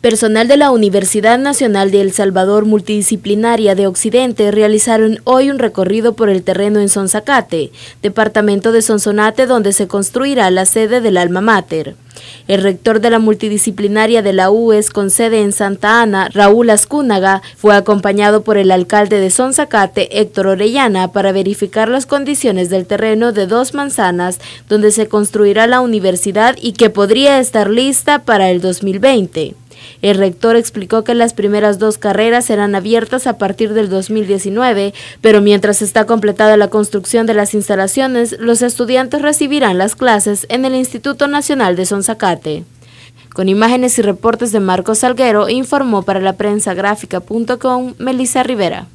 Personal de la Universidad Nacional de El Salvador Multidisciplinaria de Occidente realizaron hoy un recorrido por el terreno en Sonsacate, departamento de Sonsonate donde se construirá la sede del Alma Mater. El rector de la multidisciplinaria de la UES con sede en Santa Ana, Raúl Ascúnaga, fue acompañado por el alcalde de Sonsacate, Héctor Orellana, para verificar las condiciones del terreno de dos manzanas donde se construirá la universidad y que podría estar lista para el 2020. El rector explicó que las primeras dos carreras serán abiertas a partir del 2019, pero mientras está completada la construcción de las instalaciones, los estudiantes recibirán las clases en el Instituto Nacional de Sonsacate. Con imágenes y reportes de Marcos Salguero, informó para la prensa gráfica.com Melissa Rivera.